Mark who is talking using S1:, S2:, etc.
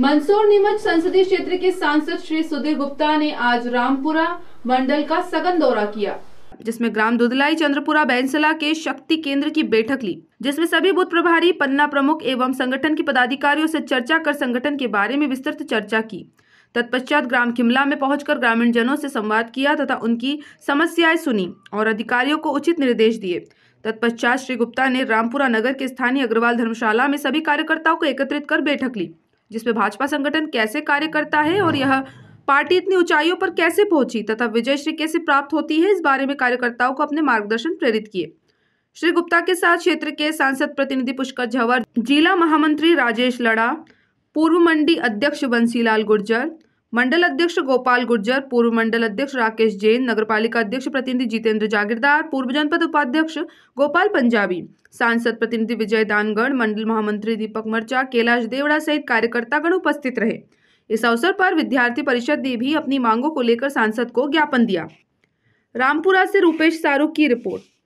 S1: मंदसौर नीमच संसदीय क्षेत्र के सांसद श्री सुधीर गुप्ता ने आज रामपुरा मंडल का सघन दौरा किया जिसमें ग्राम दुदलाई चंद्रपुरा बैंसला के शक्ति केंद्र की बैठक ली जिसमें सभी बूथ प्रभारी पन्ना प्रमुख एवं संगठन के पदाधिकारियों से चर्चा कर संगठन के बारे में विस्तृत चर्चा की तत्पश्चात ग्राम किमला में पहुंचकर ग्रामीण जनों से संवाद किया तथा उनकी समस्याएं सुनी और अधिकारियों को उचित निर्देश दिए तत्पश्चात श्री गुप्ता ने रामपुरा नगर के स्थानीय अग्रवाल धर्मशाला में सभी कार्यकर्ताओं को एकत्रित कर बैठक ली जिसमें भाजपा संगठन कैसे कार्य करता है और यह पार्टी इतनी ऊंचाइयों पर कैसे पहुंची तथा विजय श्री कैसे प्राप्त होती है इस बारे में कार्यकर्ताओं को अपने मार्गदर्शन प्रेरित किए श्री गुप्ता के साथ क्षेत्र के सांसद प्रतिनिधि पुष्कर झवर जिला महामंत्री राजेश लड़ा पूर्व मंडी अध्यक्ष बंसीलाल गुर्जर मंडल अध्यक्ष गोपाल गुर्जर पूर्व मंडल अध्यक्ष राकेश जैन नगरपालिका अध्यक्ष प्रतिनिधि जितेंद्र जागीरदार पूर्व जनपद उपाध्यक्ष गोपाल पंजाबी सांसद प्रतिनिधि विजय दानगढ़ मंडल महामंत्री दीपक मर्चा कैलाश देवड़ा सहित कार्यकर्तागण उपस्थित रहे इस अवसर पर विद्यार्थी परिषद ने भी अपनी मांगों को लेकर सांसद को ज्ञापन दिया रामपुरा से रूपेश शाहरुख की रिपोर्ट